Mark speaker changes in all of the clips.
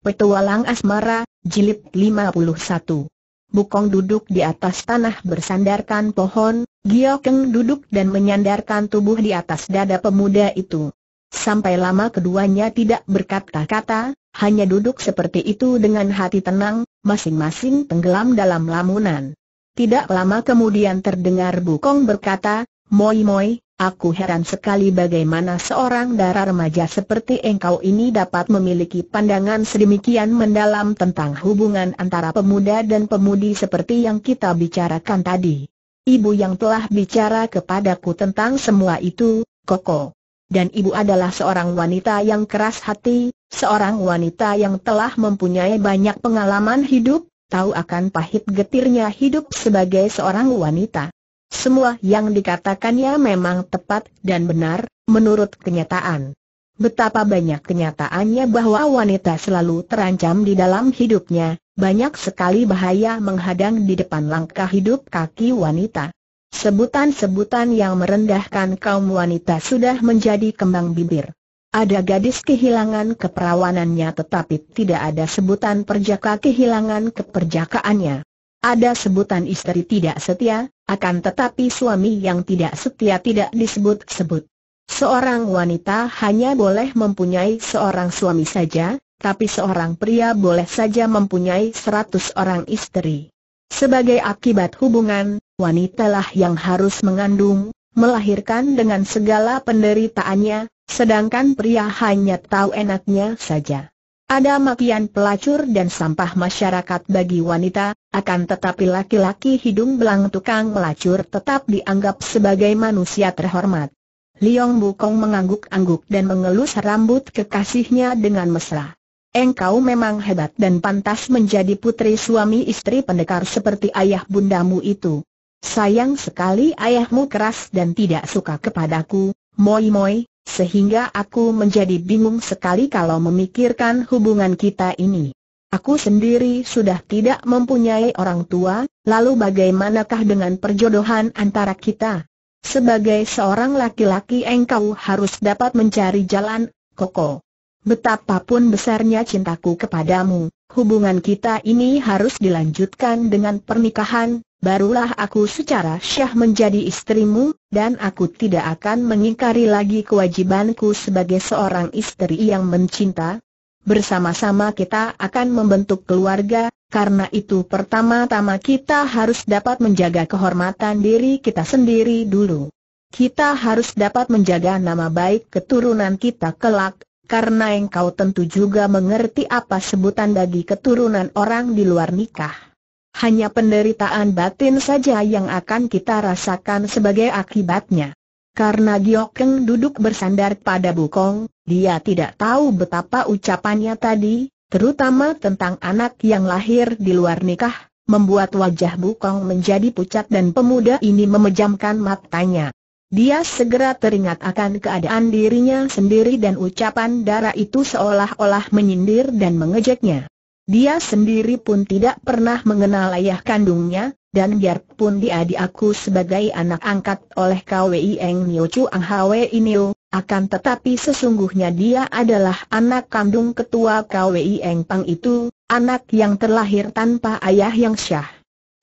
Speaker 1: Petualang Asmara, Jilid 51 Bukong duduk di atas tanah bersandarkan pohon, Giokeng duduk dan menyandarkan tubuh di atas dada pemuda itu. Sampai lama keduanya tidak berkata-kata, hanya duduk seperti itu dengan hati tenang, masing-masing tenggelam dalam lamunan. Tidak lama kemudian terdengar Bukong berkata, Moi Moi, Aku heran sekali bagaimana seorang darah remaja seperti engkau ini dapat memiliki pandangan sedemikian mendalam tentang hubungan antara pemuda dan pemudi seperti yang kita bicarakan tadi. Ibu yang telah bicara kepadaku tentang semua itu, Koko. Dan ibu adalah seorang wanita yang keras hati, seorang wanita yang telah mempunyai banyak pengalaman hidup, tahu akan pahit getirnya hidup sebagai seorang wanita. Semua yang dikatakannya memang tepat dan benar, menurut kenyataan. Betapa banyak kenyataannya bahwa wanita selalu terancam di dalam hidupnya, banyak sekali bahaya menghadang di depan langkah hidup kaki wanita. Sebutan-sebutan yang merendahkan kaum wanita sudah menjadi kembang bibir. Ada gadis kehilangan keperawanannya tetapi tidak ada sebutan perjaka kehilangan keperjakaannya. Ada sebutan istri tidak setia, akan tetapi suami yang tidak setia tidak disebut-sebut. Seorang wanita hanya boleh mempunyai seorang suami saja, tapi seorang pria boleh saja mempunyai seratus orang istri. Sebagai akibat hubungan, wanita lah yang harus mengandung, melahirkan dengan segala penderitaannya, sedangkan pria hanya tahu enaknya saja. Ada makian pelacur dan sampah masyarakat bagi wanita, akan tetapi laki-laki hidung belang tukang pelacur tetap dianggap sebagai manusia terhormat. Liong Bukong mengangguk-angguk dan mengelus rambut kekasihnya dengan mesra. Engkau memang hebat dan pantas menjadi putri suami istri pendekar seperti ayah bundamu itu. Sayang sekali ayahmu keras dan tidak suka kepadaku, moi moi, sehingga aku menjadi bingung sekali kalau memikirkan hubungan kita ini. Aku sendiri sudah tidak mempunyai orang tua, lalu bagaimanakah dengan perjodohan antara kita? Sebagai seorang laki-laki engkau harus dapat mencari jalan, Koko. Betapapun besarnya cintaku kepadamu, hubungan kita ini harus dilanjutkan dengan pernikahan, barulah aku secara syah menjadi istrimu, dan aku tidak akan mengingkari lagi kewajibanku sebagai seorang istri yang mencinta. Bersama-sama kita akan membentuk keluarga, karena itu pertama-tama kita harus dapat menjaga kehormatan diri kita sendiri dulu. Kita harus dapat menjaga nama baik keturunan kita kelak, karena engkau tentu juga mengerti apa sebutan bagi keturunan orang di luar nikah. Hanya penderitaan batin saja yang akan kita rasakan sebagai akibatnya. Karena Giokeng duduk bersandar pada Bukong, dia tidak tahu betapa ucapannya tadi, terutama tentang anak yang lahir di luar nikah, membuat wajah Bukong menjadi pucat dan pemuda ini memejamkan matanya. Dia segera teringat akan keadaan dirinya sendiri dan ucapan darah itu seolah-olah menyindir dan mengejeknya. Dia sendiri pun tidak pernah mengenal ayah kandungnya, dan biarpun dia diaku sebagai anak angkat oleh KWI Eng Nio Chu Ang Hwe Inio, akan tetapi sesungguhnya dia adalah anak kandung ketua KWI Eng Pang itu, anak yang terlahir tanpa ayah yang syah.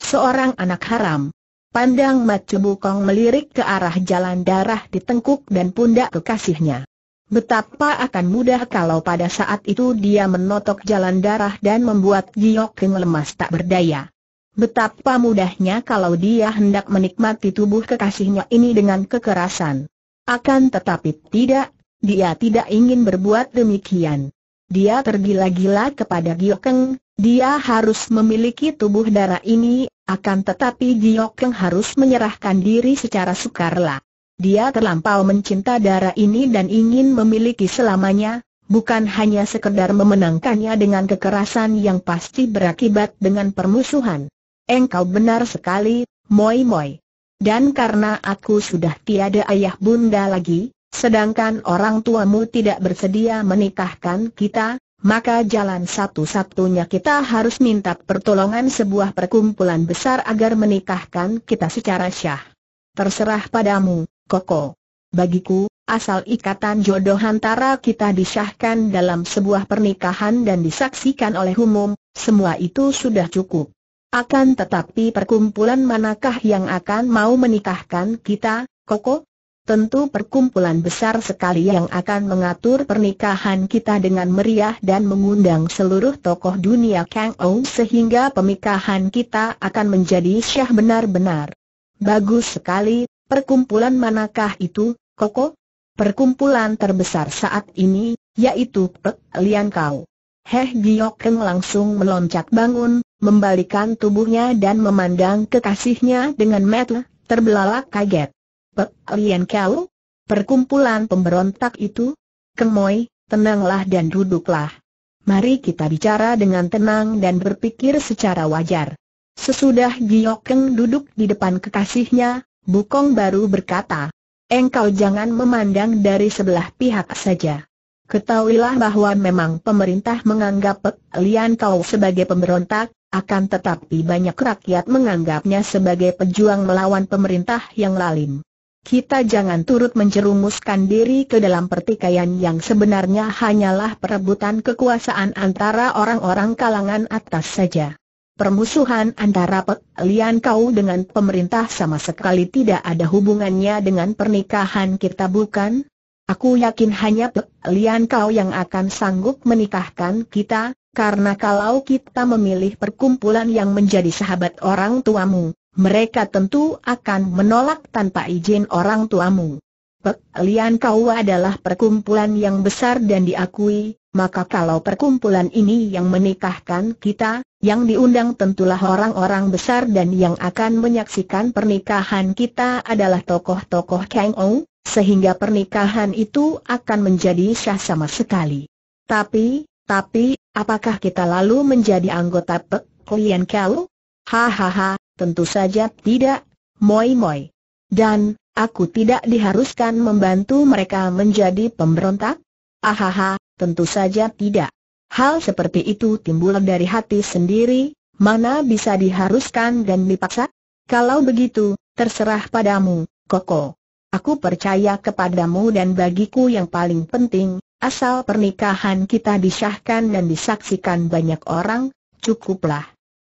Speaker 1: Seorang anak haram. Pandang Macu Bukong melirik ke arah jalan darah di tengkuk dan pundak kekasihnya. Betapa akan mudah kalau pada saat itu dia menotok jalan darah dan membuat Giok Keng lemas tak berdaya. Betapa mudahnya kalau dia hendak menikmati tubuh kekasihnya ini dengan kekerasan. Akan tetapi tidak, dia tidak ingin berbuat demikian. Dia tergila-gila kepada Giok Keng, dia harus memiliki tubuh darah ini akan tetapi Giok Keng harus menyerahkan diri secara sukarela. Dia terlampau mencinta darah ini dan ingin memiliki selamanya, bukan hanya sekedar memenangkannya dengan kekerasan yang pasti berakibat dengan permusuhan. Engkau benar sekali, Moi Moi. Dan karena aku sudah tiada ayah bunda lagi, sedangkan orang tuamu tidak bersedia menikahkan kita, maka jalan satu-satunya kita harus minta pertolongan sebuah perkumpulan besar agar menikahkan kita secara syah. Terserah padamu, Koko. Bagiku, asal ikatan jodoh antara kita disyahkan dalam sebuah pernikahan dan disaksikan oleh umum, semua itu sudah cukup. Akan tetapi perkumpulan manakah yang akan mau menikahkan kita, Koko? Tentu perkumpulan besar sekali yang akan mengatur pernikahan kita dengan meriah dan mengundang seluruh tokoh dunia Kang Ong sehingga pemikahan kita akan menjadi syah benar-benar. Bagus sekali, perkumpulan manakah itu, Koko? Perkumpulan terbesar saat ini, yaitu Pek Lian Kau. Heh Giok Keng langsung meloncat bangun, membalikan tubuhnya dan memandang kekasihnya dengan metel, terbelalak kaget. Lian kau? Perkumpulan pemberontak itu? Kemoy, tenanglah dan duduklah. Mari kita bicara dengan tenang dan berpikir secara wajar. Sesudah Giokeng duduk di depan kekasihnya, Bukong baru berkata, Engkau jangan memandang dari sebelah pihak saja. Ketahuilah bahwa memang pemerintah menganggap Pek Lian Kau sebagai pemberontak, akan tetapi banyak rakyat menganggapnya sebagai pejuang melawan pemerintah yang lalim. Kita jangan turut menjerumuskan diri ke dalam pertikaian yang sebenarnya hanyalah perebutan kekuasaan antara orang-orang kalangan atas saja. Permusuhan antara Pek Lian Kau dengan pemerintah sama sekali tidak ada hubungannya dengan pernikahan kita bukan? Aku yakin hanya Pek Lian Kau yang akan sanggup menikahkan kita, karena kalau kita memilih perkumpulan yang menjadi sahabat orang tuamu, mereka tentu akan menolak tanpa izin orang tuamu. Pek Lian Kau adalah perkumpulan yang besar dan diakui, maka kalau perkumpulan ini yang menikahkan kita, yang diundang tentulah orang-orang besar dan yang akan menyaksikan pernikahan kita adalah tokoh-tokoh Kang Ou, sehingga pernikahan itu akan menjadi sah sama sekali. Tapi, tapi, apakah kita lalu menjadi anggota Pek Lian Kau? Hahaha, Tentu saja tidak, moi-moi. Dan, aku tidak diharuskan membantu mereka menjadi pemberontak? Ahaha, tentu saja tidak. Hal seperti itu timbul dari hati sendiri, mana bisa diharuskan dan dipaksa? Kalau begitu, terserah padamu, Koko. Aku percaya kepadamu dan bagiku yang paling penting, asal pernikahan kita disahkan dan disaksikan banyak orang, cukuplah.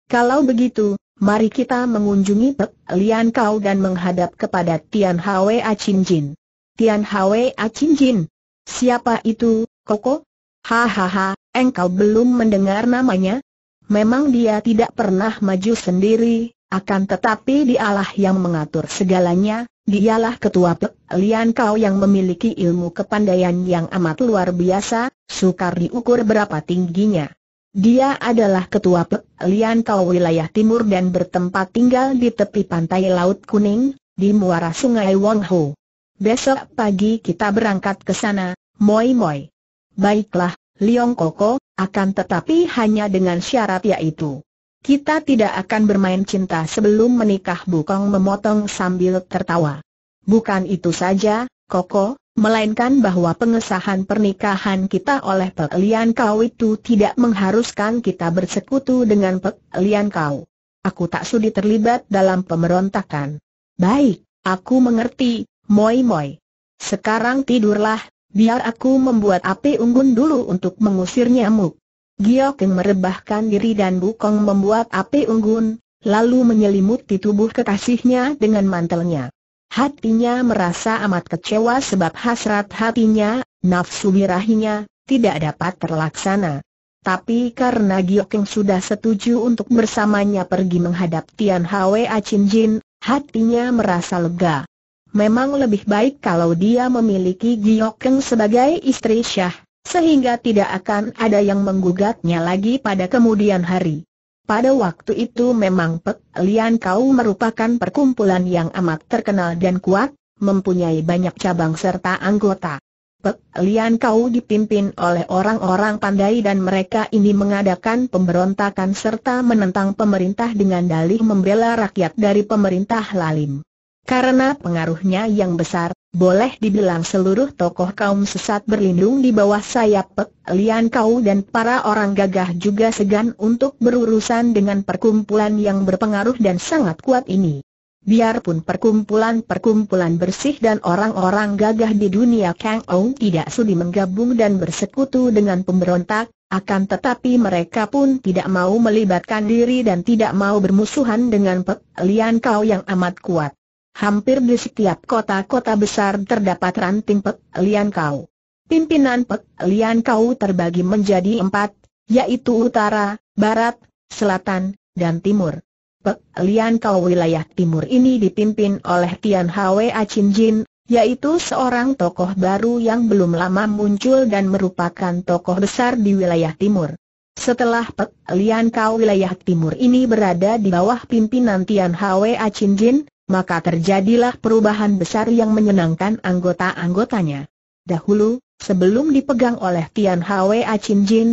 Speaker 1: Kalau begitu, Mari kita mengunjungi Pek Lian Kau dan menghadap kepada Tian A Chin Jin. Tian A Chin Jin? Siapa itu, Koko? Hahaha, engkau belum mendengar namanya? Memang dia tidak pernah maju sendiri, akan tetapi dialah yang mengatur segalanya, dialah ketua Pek Lian Kau yang memiliki ilmu kepandaian yang amat luar biasa, sukar diukur berapa tingginya. Dia adalah ketua Pelian Kau wilayah timur dan bertempat tinggal di tepi pantai Laut Kuning, di muara sungai Wong Ho. Besok pagi kita berangkat ke sana, Moi Moi. Baiklah, Liong Koko, akan tetapi hanya dengan syarat yaitu. Kita tidak akan bermain cinta sebelum menikah Bukong memotong sambil tertawa. Bukan itu saja, Koko, melainkan bahwa pengesahan pernikahan kita oleh Pek Lian Kau itu tidak mengharuskan kita bersekutu dengan Pek Lian Kau. Aku tak sudi terlibat dalam pemberontakan. Baik, aku mengerti, Moi Moi. Sekarang tidurlah, biar aku membuat api unggun dulu untuk mengusir nyamuk. Giokeng merebahkan diri dan Bukong membuat api unggun, lalu menyelimuti tubuh kekasihnya dengan mantelnya. Hatinya merasa amat kecewa sebab hasrat hatinya, nafsu birahinya, tidak dapat terlaksana. Tapi karena Giokeng sudah setuju untuk bersamanya pergi menghadap Tian Hwa Chin Jin, hatinya merasa lega. Memang lebih baik kalau dia memiliki Giokeng sebagai istri Syah, sehingga tidak akan ada yang menggugatnya lagi pada kemudian hari. Pada waktu itu memang Pek Lian Kau merupakan perkumpulan yang amat terkenal dan kuat, mempunyai banyak cabang serta anggota. Pek Lian Kau dipimpin oleh orang-orang pandai dan mereka ini mengadakan pemberontakan serta menentang pemerintah dengan dalih membela rakyat dari pemerintah lalim. Karena pengaruhnya yang besar, boleh dibilang seluruh tokoh kaum sesat berlindung di bawah sayap Pek Lian Kau dan para orang gagah juga segan untuk berurusan dengan perkumpulan yang berpengaruh dan sangat kuat ini. Biarpun perkumpulan-perkumpulan bersih dan orang-orang gagah di dunia Kang Ou tidak sudi menggabung dan bersekutu dengan pemberontak, akan tetapi mereka pun tidak mau melibatkan diri dan tidak mau bermusuhan dengan Pek Lian Kau yang amat kuat hampir di setiap kota-kota besar terdapat ranting Pek Lian Kau. Pimpinan Pek Lian Kau terbagi menjadi empat, yaitu utara, barat, selatan, dan timur. Pek Lian Kau wilayah timur ini dipimpin oleh Tian Hwa Achin Jin, yaitu seorang tokoh baru yang belum lama muncul dan merupakan tokoh besar di wilayah timur. Setelah Pek Lian Kau wilayah timur ini berada di bawah pimpinan Tian Hwa Achin Jin, maka terjadilah perubahan besar yang menyenangkan anggota-anggotanya. Dahulu, sebelum dipegang oleh Tian Hwa Achin Jin,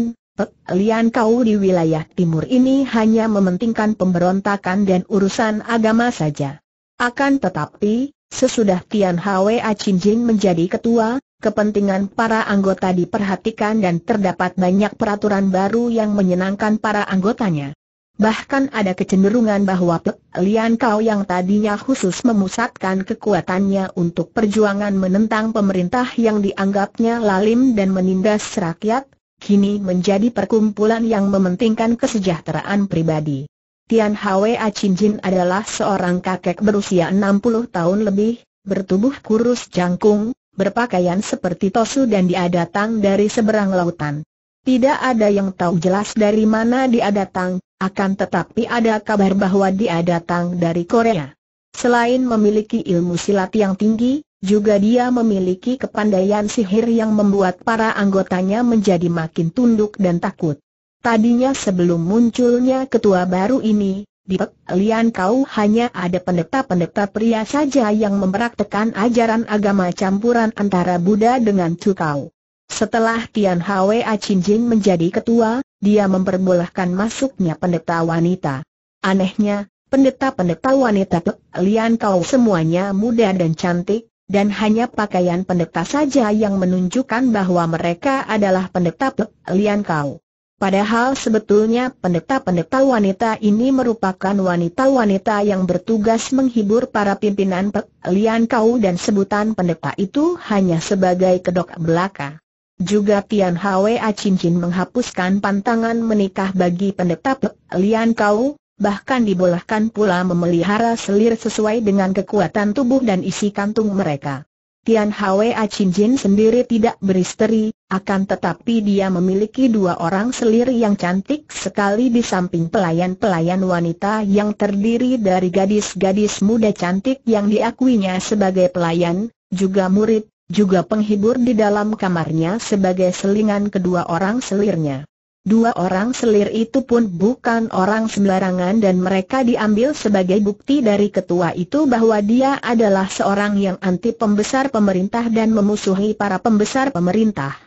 Speaker 1: Lian Kau di wilayah timur ini hanya mementingkan pemberontakan dan urusan agama saja. Akan tetapi, sesudah Tian Hwa Achin Jin menjadi ketua, kepentingan para anggota diperhatikan dan terdapat banyak peraturan baru yang menyenangkan para anggotanya. Bahkan ada kecenderungan bahwa Lian Kau yang tadinya khusus memusatkan kekuatannya untuk perjuangan menentang pemerintah yang dianggapnya lalim dan menindas rakyat, kini menjadi perkumpulan yang mementingkan kesejahteraan pribadi. Tian Hwa Cinjin adalah seorang kakek berusia 60 tahun lebih, bertubuh kurus jangkung, berpakaian seperti tosu dan dia datang dari seberang lautan. Tidak ada yang tahu jelas dari mana dia datang, akan tetapi ada kabar bahwa dia datang dari Korea. Selain memiliki ilmu silat yang tinggi, juga dia memiliki kepandaian sihir yang membuat para anggotanya menjadi makin tunduk dan takut. Tadinya sebelum munculnya ketua baru ini, di Lian Kau hanya ada pendeta-pendeta pria saja yang mempraktekan ajaran agama campuran antara Buddha dengan Cukau. Setelah Tian Hwa Jin menjadi ketua, dia memperbolehkan masuknya pendeta wanita. Anehnya, pendeta-pendeta wanita Tuk Lian Kau semuanya muda dan cantik, dan hanya pakaian pendeta saja yang menunjukkan bahwa mereka adalah pendeta Tuk Lian Kau. Padahal sebetulnya pendeta-pendeta wanita ini merupakan wanita-wanita yang bertugas menghibur para pimpinan Pek Lian Kau dan sebutan pendeta itu hanya sebagai kedok belaka. Juga Tian Hwa cincin menghapuskan pantangan menikah bagi pendeta Lian Kau, bahkan dibolehkan pula memelihara selir sesuai dengan kekuatan tubuh dan isi kantung mereka. Tian Hwa Cincin sendiri tidak beristeri, akan tetapi dia memiliki dua orang selir yang cantik sekali di samping pelayan-pelayan wanita yang terdiri dari gadis-gadis muda cantik yang diakuinya sebagai pelayan, juga murid, juga penghibur di dalam kamarnya sebagai selingan kedua orang selirnya. Dua orang selir itu pun bukan orang sembarangan dan mereka diambil sebagai bukti dari ketua itu bahwa dia adalah seorang yang anti pembesar pemerintah dan memusuhi para pembesar pemerintah.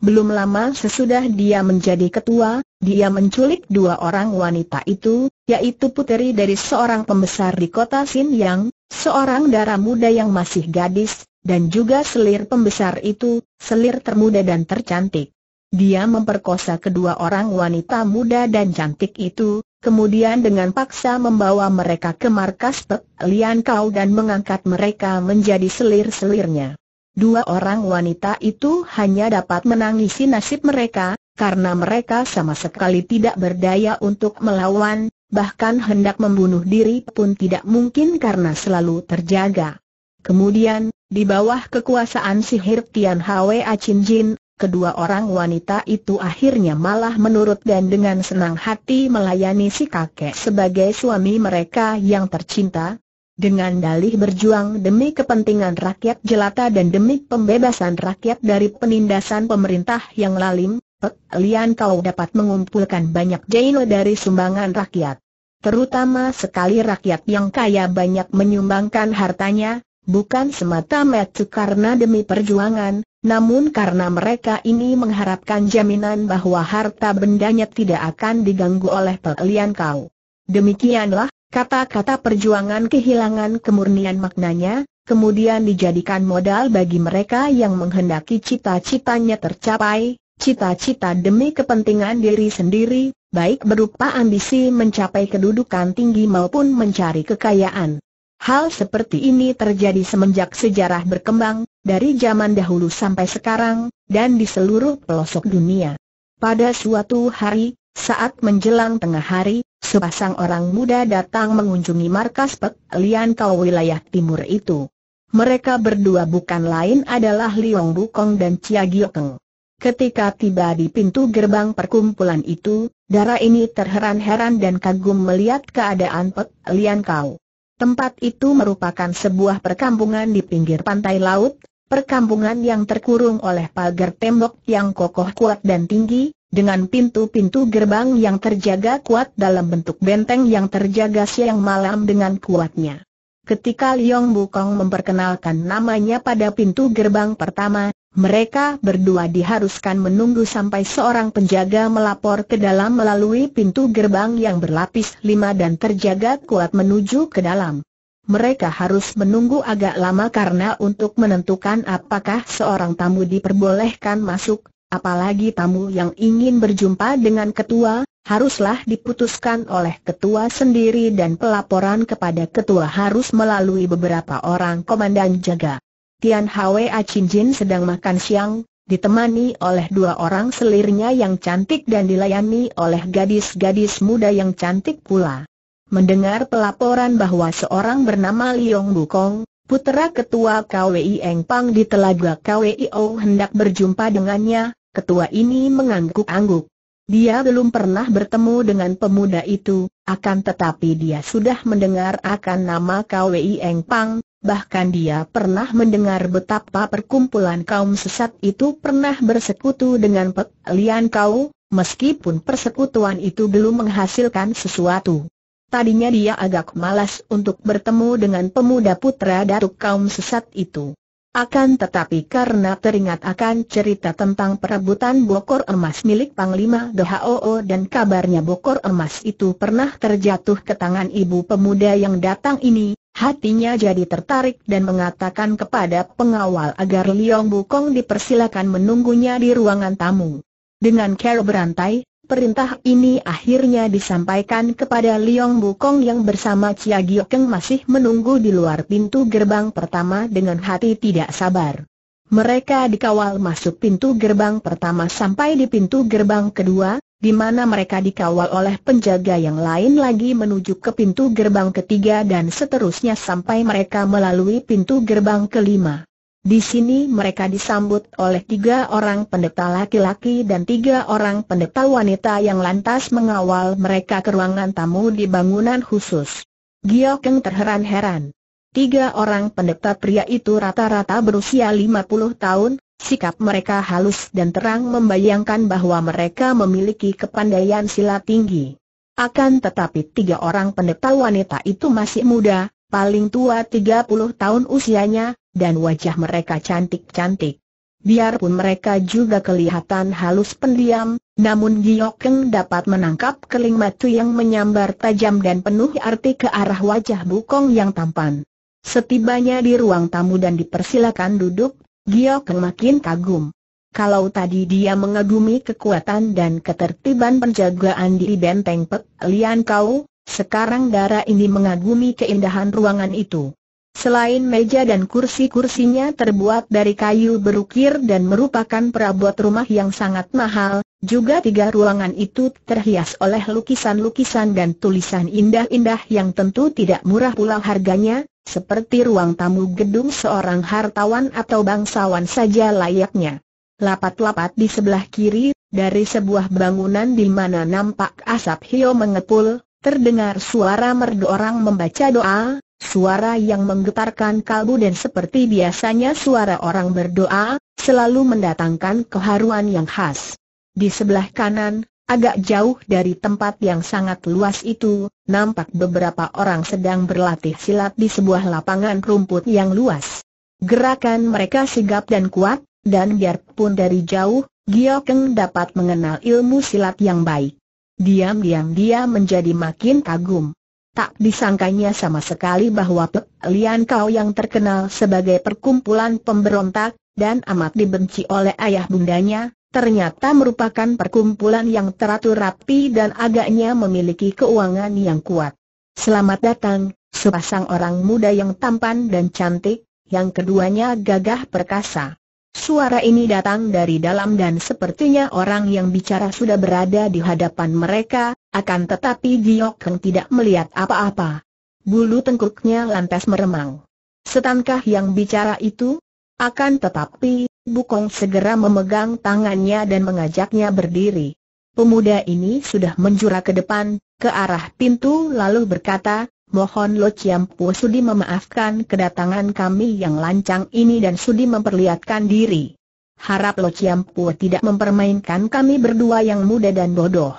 Speaker 1: Belum lama sesudah dia menjadi ketua, dia menculik dua orang wanita itu, yaitu puteri dari seorang pembesar di kota Xinjiang, seorang darah muda yang masih gadis, dan juga selir pembesar itu, selir termuda dan tercantik. Dia memperkosa kedua orang wanita muda dan cantik itu, kemudian dengan paksa membawa mereka ke markas Pek Lian Kau dan mengangkat mereka menjadi selir-selirnya. Dua orang wanita itu hanya dapat menangisi nasib mereka, karena mereka sama sekali tidak berdaya untuk melawan, bahkan hendak membunuh diri pun tidak mungkin karena selalu terjaga. Kemudian, di bawah kekuasaan sihir Tian Hwa Chin Jin, kedua orang wanita itu akhirnya malah menurut dan dengan senang hati melayani si kakek sebagai suami mereka yang tercinta, dengan dalih berjuang demi kepentingan rakyat jelata dan demi pembebasan rakyat dari penindasan pemerintah yang lalim, Pek Lian kau dapat mengumpulkan banyak jaino dari sumbangan rakyat. Terutama sekali rakyat yang kaya banyak menyumbangkan hartanya, Bukan semata-mata karena demi perjuangan, namun karena mereka ini mengharapkan jaminan bahwa harta bendanya tidak akan diganggu oleh pelian kau. Demikianlah, kata-kata perjuangan kehilangan kemurnian maknanya, kemudian dijadikan modal bagi mereka yang menghendaki cita-citanya tercapai, cita-cita demi kepentingan diri sendiri, baik berupa ambisi mencapai kedudukan tinggi maupun mencari kekayaan. Hal seperti ini terjadi semenjak sejarah berkembang, dari zaman dahulu sampai sekarang, dan di seluruh pelosok dunia. Pada suatu hari, saat menjelang tengah hari, sepasang orang muda datang mengunjungi markas Pek Lian Kau wilayah timur itu. Mereka berdua bukan lain adalah Liong Bukong dan Chia Giokeng. Ketika tiba di pintu gerbang perkumpulan itu, darah ini terheran-heran dan kagum melihat keadaan Pek Lian Kau. Tempat itu merupakan sebuah perkampungan di pinggir pantai laut, perkampungan yang terkurung oleh pagar tembok yang kokoh kuat dan tinggi, dengan pintu-pintu gerbang yang terjaga kuat dalam bentuk benteng yang terjaga siang malam dengan kuatnya. Ketika Liong Bukong memperkenalkan namanya pada pintu gerbang pertama, mereka berdua diharuskan menunggu sampai seorang penjaga melapor ke dalam melalui pintu gerbang yang berlapis lima dan terjaga kuat menuju ke dalam. Mereka harus menunggu agak lama karena untuk menentukan apakah seorang tamu diperbolehkan masuk, apalagi tamu yang ingin berjumpa dengan ketua, haruslah diputuskan oleh ketua sendiri dan pelaporan kepada ketua harus melalui beberapa orang komandan jaga. Tian Hwa Jin sedang makan siang, ditemani oleh dua orang selirnya yang cantik dan dilayani oleh gadis-gadis muda yang cantik pula. Mendengar pelaporan bahwa seorang bernama Liong Bukong, putera ketua KWI Eng Pang di Telaga KWI O hendak berjumpa dengannya, ketua ini mengangguk-angguk. Dia belum pernah bertemu dengan pemuda itu, akan tetapi dia sudah mendengar akan nama KWI Eng Pang bahkan dia pernah mendengar betapa perkumpulan kaum sesat itu pernah bersekutu dengan Pek Lian Kau, meskipun persekutuan itu belum menghasilkan sesuatu. Tadinya dia agak malas untuk bertemu dengan pemuda putra datuk kaum sesat itu. Akan tetapi karena teringat akan cerita tentang perebutan bokor emas milik Panglima DHOO dan kabarnya bokor emas itu pernah terjatuh ke tangan ibu pemuda yang datang ini, hatinya jadi tertarik dan mengatakan kepada pengawal agar Liong Bukong dipersilakan menunggunya di ruangan tamu. Dengan care berantai, Perintah ini akhirnya disampaikan kepada Liong Bukong yang bersama Chia Giokeng masih menunggu di luar pintu gerbang pertama dengan hati tidak sabar. Mereka dikawal masuk pintu gerbang pertama sampai di pintu gerbang kedua, di mana mereka dikawal oleh penjaga yang lain lagi menuju ke pintu gerbang ketiga dan seterusnya sampai mereka melalui pintu gerbang kelima. Di sini mereka disambut oleh tiga orang pendeta laki-laki dan tiga orang pendeta wanita yang lantas mengawal mereka ke ruangan tamu di bangunan khusus. Gio Keng terheran-heran. Tiga orang pendeta pria itu rata-rata berusia 50 tahun, sikap mereka halus dan terang membayangkan bahwa mereka memiliki kepandaian silat tinggi. Akan tetapi tiga orang pendeta wanita itu masih muda, paling tua 30 tahun usianya, dan wajah mereka cantik-cantik. Biarpun mereka juga kelihatan halus pendiam, namun Giokeng dapat menangkap keling matu yang menyambar tajam dan penuh arti ke arah wajah Bukong yang tampan. Setibanya di ruang tamu dan dipersilakan duduk, Giokeng makin kagum. Kalau tadi dia mengagumi kekuatan dan ketertiban penjagaan di benteng Pek Lian Kau, sekarang dara ini mengagumi keindahan ruangan itu. Selain meja dan kursi-kursinya terbuat dari kayu berukir dan merupakan perabot rumah yang sangat mahal, juga tiga ruangan itu terhias oleh lukisan-lukisan dan tulisan indah-indah yang tentu tidak murah pula harganya, seperti ruang tamu gedung seorang hartawan atau bangsawan saja layaknya. Lapat-lapat di sebelah kiri, dari sebuah bangunan di mana nampak asap hio mengepul, Terdengar suara merdu orang membaca doa, suara yang menggetarkan kalbu dan seperti biasanya suara orang berdoa, selalu mendatangkan keharuan yang khas. Di sebelah kanan, agak jauh dari tempat yang sangat luas itu, nampak beberapa orang sedang berlatih silat di sebuah lapangan rumput yang luas. Gerakan mereka sigap dan kuat, dan biarpun dari jauh, Giokeng dapat mengenal ilmu silat yang baik. Diam-diam dia menjadi makin kagum. Tak disangkanya sama sekali bahwa Pek Lian Kau yang terkenal sebagai perkumpulan pemberontak, dan amat dibenci oleh ayah bundanya, ternyata merupakan perkumpulan yang teratur rapi dan agaknya memiliki keuangan yang kuat. Selamat datang, sepasang orang muda yang tampan dan cantik, yang keduanya gagah perkasa. Suara ini datang dari dalam dan sepertinya orang yang bicara sudah berada di hadapan mereka, akan tetapi Giok Heng tidak melihat apa-apa. Bulu tengkuknya lantas meremang. Setankah yang bicara itu? Akan tetapi, Bukong segera memegang tangannya dan mengajaknya berdiri. Pemuda ini sudah menjura ke depan, ke arah pintu lalu berkata, Mohon Lo Ciampu Sudi memaafkan kedatangan kami yang lancang ini dan Sudi memperlihatkan diri. Harap Lo Ciampu tidak mempermainkan kami berdua yang muda dan bodoh.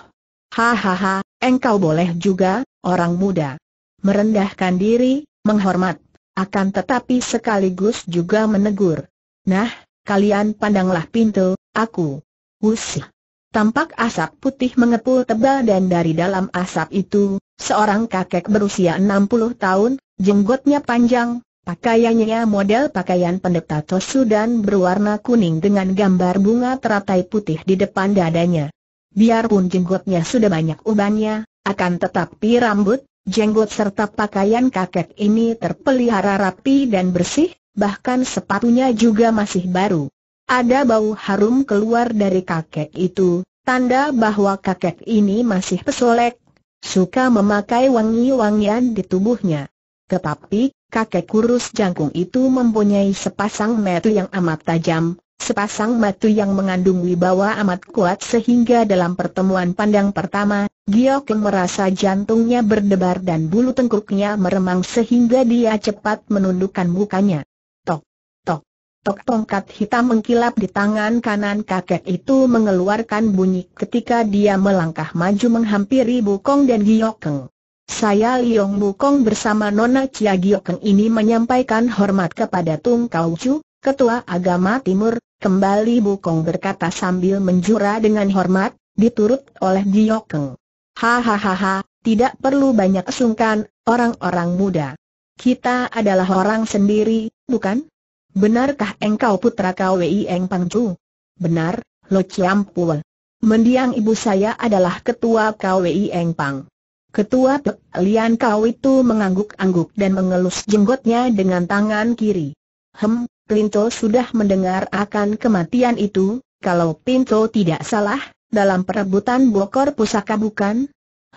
Speaker 1: Hahaha, engkau boleh juga, orang muda. Merendahkan diri, menghormat, akan tetapi sekaligus juga menegur. Nah, kalian pandanglah pintu, aku. Wusih. Tampak asap putih mengepul tebal dan dari dalam asap itu, Seorang kakek berusia 60 tahun, jenggotnya panjang, pakaiannya model pakaian pendeta Tosu dan berwarna kuning dengan gambar bunga teratai putih di depan dadanya. Biarpun jenggotnya sudah banyak ubannya, akan tetapi rambut, jenggot serta pakaian kakek ini terpelihara rapi dan bersih, bahkan sepatunya juga masih baru. Ada bau harum keluar dari kakek itu, tanda bahwa kakek ini masih pesolek, suka memakai wangi-wangian di tubuhnya. Tetapi, kakek kurus jangkung itu mempunyai sepasang metu yang amat tajam, sepasang metu yang mengandung wibawa amat kuat sehingga dalam pertemuan pandang pertama, Giok merasa jantungnya berdebar dan bulu tengkuknya meremang sehingga dia cepat menundukkan mukanya. Tok tongkat hitam mengkilap di tangan kanan kakek itu mengeluarkan bunyi ketika dia melangkah maju menghampiri Bukong dan Giokeng. Saya Liong Bukong bersama Nona Chia Giokeng ini menyampaikan hormat kepada Tung Kau Ketua Agama Timur, kembali Bukong berkata sambil menjura dengan hormat, diturut oleh Giokeng. Hahaha, tidak perlu banyak sungkan, orang-orang muda. Kita adalah orang sendiri, bukan? Benarkah engkau putra KWI Eng Pangcu? Benar, Lo Chiam Pua. Mendiang ibu saya adalah ketua KWI Eng Pang. Ketua Pek Lian Kau itu mengangguk-angguk dan mengelus jenggotnya dengan tangan kiri. Hem, Pinto sudah mendengar akan kematian itu, kalau Pinto tidak salah, dalam perebutan bokor pusaka bukan?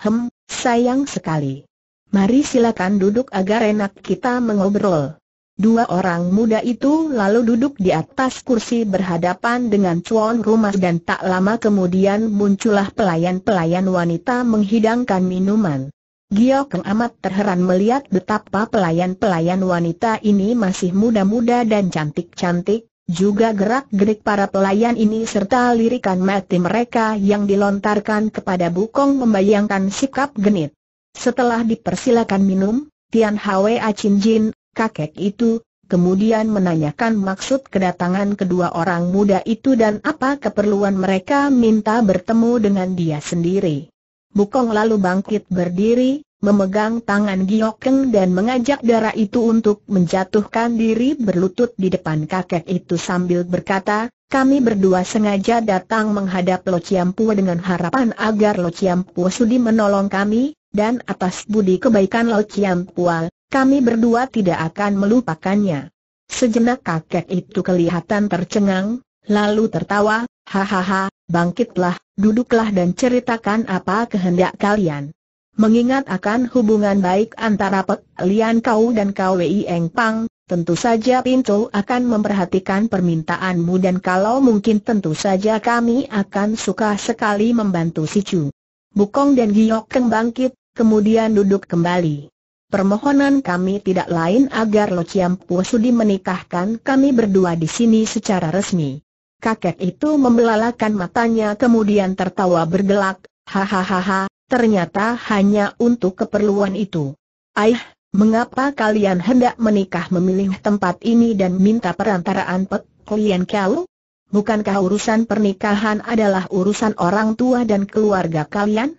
Speaker 1: Hem, sayang sekali. Mari silakan duduk agar enak kita mengobrol. Dua orang muda itu lalu duduk di atas kursi berhadapan dengan cuan rumah dan tak lama kemudian muncullah pelayan-pelayan wanita menghidangkan minuman. Gio Keng amat terheran melihat betapa pelayan-pelayan wanita ini masih muda-muda dan cantik-cantik, juga gerak-gerik para pelayan ini serta lirikan mati mereka yang dilontarkan kepada Bukong membayangkan sikap genit. Setelah dipersilakan minum, Tian Hwa Chin Jin, kakek itu, kemudian menanyakan maksud kedatangan kedua orang muda itu dan apa keperluan mereka minta bertemu dengan dia sendiri. Bukong lalu bangkit berdiri, memegang tangan Giokeng dan mengajak darah itu untuk menjatuhkan diri berlutut di depan kakek itu sambil berkata, kami berdua sengaja datang menghadap Lo Pua dengan harapan agar Lo Pua sudi menolong kami, dan atas budi kebaikan Lo Pua kami berdua tidak akan melupakannya. Sejenak kakek itu kelihatan tercengang, lalu tertawa, hahaha, bangkitlah, duduklah dan ceritakan apa kehendak kalian. Mengingat akan hubungan baik antara Pek Lian Kau dan KWI Eng Pang, tentu saja Pinto akan memperhatikan permintaanmu dan kalau mungkin tentu saja kami akan suka sekali membantu si Chu. Bukong dan Giok Keng bangkit, kemudian duduk kembali. Permohonan kami tidak lain agar Lo Chiam Pu Sudi menikahkan kami berdua di sini secara resmi. Kakek itu membelalakan matanya kemudian tertawa bergelak, hahaha, ternyata hanya untuk keperluan itu. Aih, mengapa kalian hendak menikah memilih tempat ini dan minta perantaraan pek klien kau? Bukankah urusan pernikahan adalah urusan orang tua dan keluarga kalian?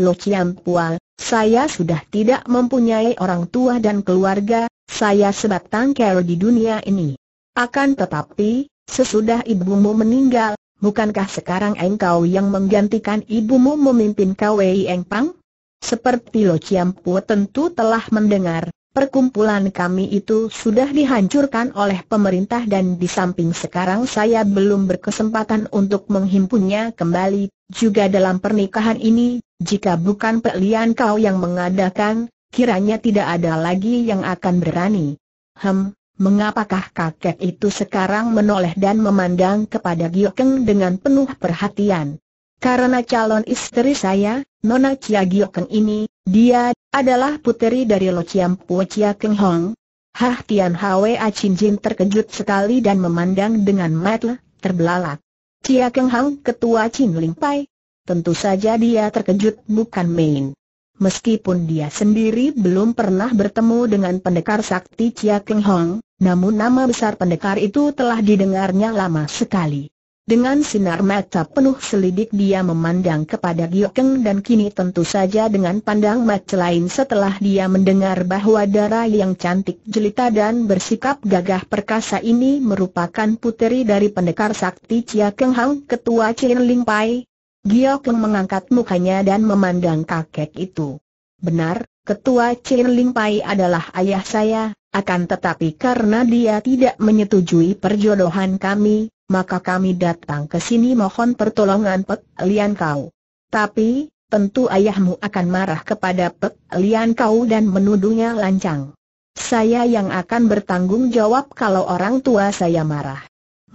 Speaker 1: Lo Chiam saya sudah tidak mempunyai orang tua dan keluarga, saya sebatang kara di dunia ini. Akan tetapi, sesudah ibumu meninggal, bukankah sekarang engkau yang menggantikan ibumu memimpin KWI Engpang? Seperti Lo Ciampu tentu telah mendengar, perkumpulan kami itu sudah dihancurkan oleh pemerintah dan di samping sekarang saya belum berkesempatan untuk menghimpunnya kembali, juga dalam pernikahan ini, jika bukan Pek kau yang mengadakan, kiranya tidak ada lagi yang akan berani. Hem, mengapakah kakek itu sekarang menoleh dan memandang kepada Giokeng dengan penuh perhatian? Karena calon istri saya, Nona Chia Giokeng ini, dia adalah puteri dari Lo Chiam Puo Chia Keng Hong. Hah Tian Hwa Chin Jin terkejut sekali dan memandang dengan mata terbelalak. Chia Keng Hong, ketua Chin Ling Pai, Tentu saja dia terkejut bukan main. Meskipun dia sendiri belum pernah bertemu dengan pendekar sakti Chia Keng Hong, namun nama besar pendekar itu telah didengarnya lama sekali. Dengan sinar mata penuh selidik dia memandang kepada Giokeng dan kini tentu saja dengan pandang mata lain setelah dia mendengar bahwa darah yang cantik jelita dan bersikap gagah perkasa ini merupakan puteri dari pendekar sakti Chia Keng Hong, ketua Chin Ling Pai, Gio Keng mengangkat mukanya dan memandang kakek itu. Benar, ketua Ling Pai adalah ayah saya, akan tetapi karena dia tidak menyetujui perjodohan kami, maka kami datang ke sini mohon pertolongan Pek Lian Kau. Tapi, tentu ayahmu akan marah kepada Pek Lian Kau dan menuduhnya lancang. Saya yang akan bertanggung jawab kalau orang tua saya marah.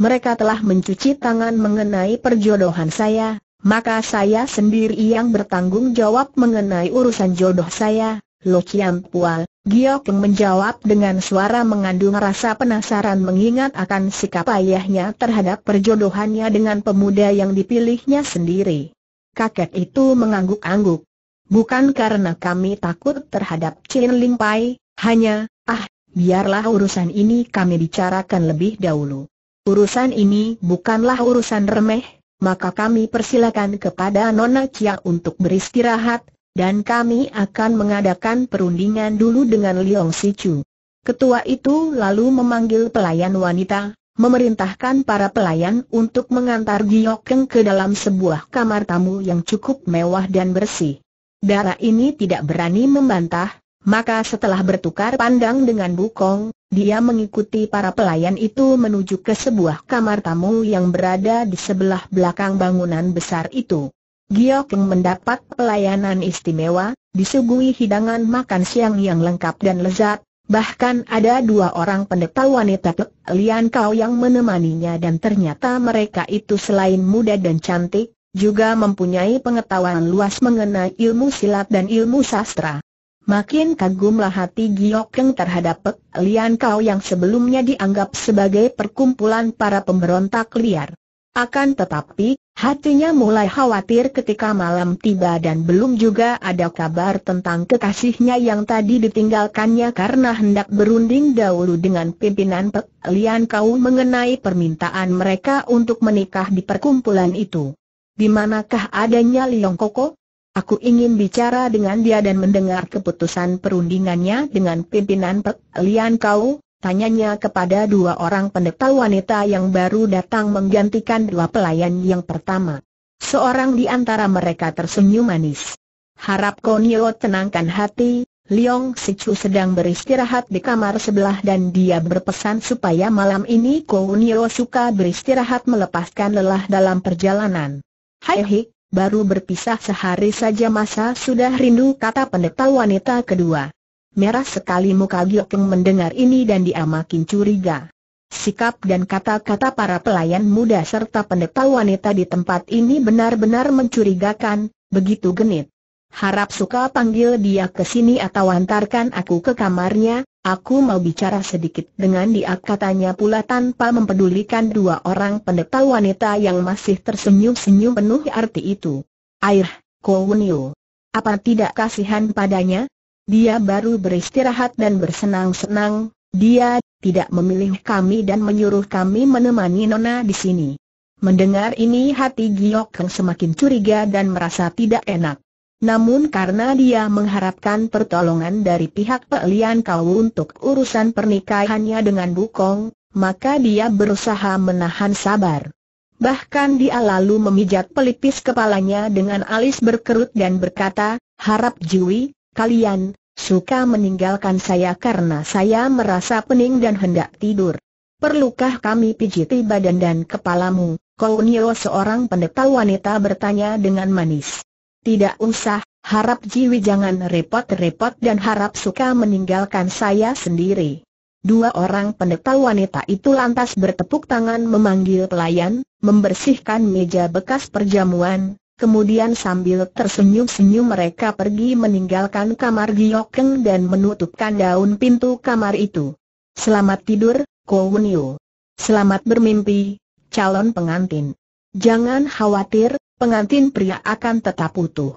Speaker 1: Mereka telah mencuci tangan mengenai perjodohan saya, maka saya sendiri yang bertanggung jawab mengenai urusan jodoh saya, Lo Chiam Pual, Gio menjawab dengan suara mengandung rasa penasaran mengingat akan sikap ayahnya terhadap perjodohannya dengan pemuda yang dipilihnya sendiri. Kakek itu mengangguk-angguk. Bukan karena kami takut terhadap Chin Ling Pai, hanya, ah, biarlah urusan ini kami bicarakan lebih dahulu. Urusan ini bukanlah urusan remeh, maka kami persilakan kepada Nona Chia untuk beristirahat, dan kami akan mengadakan perundingan dulu dengan Liong Sichu. Ketua itu lalu memanggil pelayan wanita, memerintahkan para pelayan untuk mengantar Giok ke dalam sebuah kamar tamu yang cukup mewah dan bersih. Dara ini tidak berani membantah, maka setelah bertukar pandang dengan Bukong, dia mengikuti para pelayan itu menuju ke sebuah kamar tamu yang berada di sebelah belakang bangunan besar itu. Giokeng mendapat pelayanan istimewa, disuguhi hidangan makan siang yang lengkap dan lezat, bahkan ada dua orang pendeta wanita Tuk Lian Kau yang menemaninya dan ternyata mereka itu selain muda dan cantik, juga mempunyai pengetahuan luas mengenai ilmu silat dan ilmu sastra. Makin kagumlah hati Giokeng terhadap Pek Lian Kau yang sebelumnya dianggap sebagai perkumpulan para pemberontak liar. Akan tetapi, hatinya mulai khawatir ketika malam tiba dan belum juga ada kabar tentang kekasihnya yang tadi ditinggalkannya karena hendak berunding dahulu dengan pimpinan Pek Lian Kau mengenai permintaan mereka untuk menikah di perkumpulan itu. Di manakah adanya Liong Koko? Aku ingin bicara dengan dia dan mendengar keputusan perundingannya dengan pimpinan Pek Lian Kau, tanyanya kepada dua orang pendeta wanita yang baru datang menggantikan dua pelayan yang pertama. Seorang di antara mereka tersenyum manis. Harap Konyo tenangkan hati, Liong Sichu sedang beristirahat di kamar sebelah dan dia berpesan supaya malam ini Konyo suka beristirahat melepaskan lelah dalam perjalanan. Hai hik, baru berpisah sehari saja masa sudah rindu kata pendeta wanita kedua. Merah sekali muka Giokeng mendengar ini dan dia makin curiga. Sikap dan kata-kata para pelayan muda serta pendeta wanita di tempat ini benar-benar mencurigakan, begitu genit. Harap suka panggil dia ke sini atau antarkan aku ke kamarnya, Aku mau bicara sedikit dengan dia katanya pula tanpa mempedulikan dua orang pendeta wanita yang masih tersenyum-senyum penuh arti itu. Air, Kowenio. Apa tidak kasihan padanya? Dia baru beristirahat dan bersenang-senang, dia tidak memilih kami dan menyuruh kami menemani Nona di sini. Mendengar ini hati Giok semakin curiga dan merasa tidak enak namun karena dia mengharapkan pertolongan dari pihak Pelian Kau untuk urusan pernikahannya dengan Bukong, maka dia berusaha menahan sabar. Bahkan dia lalu memijat pelipis kepalanya dengan alis berkerut dan berkata, harap Jui, kalian, suka meninggalkan saya karena saya merasa pening dan hendak tidur. Perlukah kami pijiti badan dan kepalamu? Kau seorang pendeta wanita bertanya dengan manis. Tidak usah, harap Jiwi jangan repot-repot dan harap suka meninggalkan saya sendiri. Dua orang pendeta wanita itu lantas bertepuk tangan memanggil pelayan, membersihkan meja bekas perjamuan, kemudian sambil tersenyum-senyum mereka pergi meninggalkan kamar Giokeng dan menutupkan daun pintu kamar itu. Selamat tidur, Kowunyu. Selamat bermimpi, calon pengantin. Jangan khawatir, pengantin pria akan tetap utuh.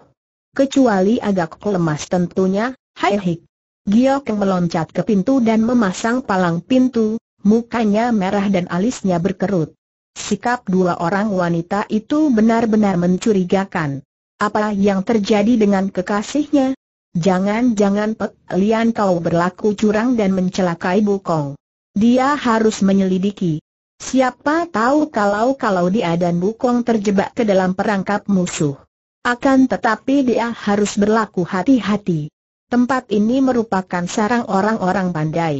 Speaker 1: Kecuali agak lemas tentunya, hai hik. Giok meloncat ke pintu dan memasang palang pintu, mukanya merah dan alisnya berkerut. Sikap dua orang wanita itu benar-benar mencurigakan. Apa yang terjadi dengan kekasihnya? Jangan-jangan Pek Lian kau berlaku curang dan mencelakai Bukong. Dia harus menyelidiki. Siapa tahu kalau-kalau dia dan Bukong terjebak ke dalam perangkap musuh. Akan tetapi dia harus berlaku hati-hati. Tempat ini merupakan sarang orang-orang pandai.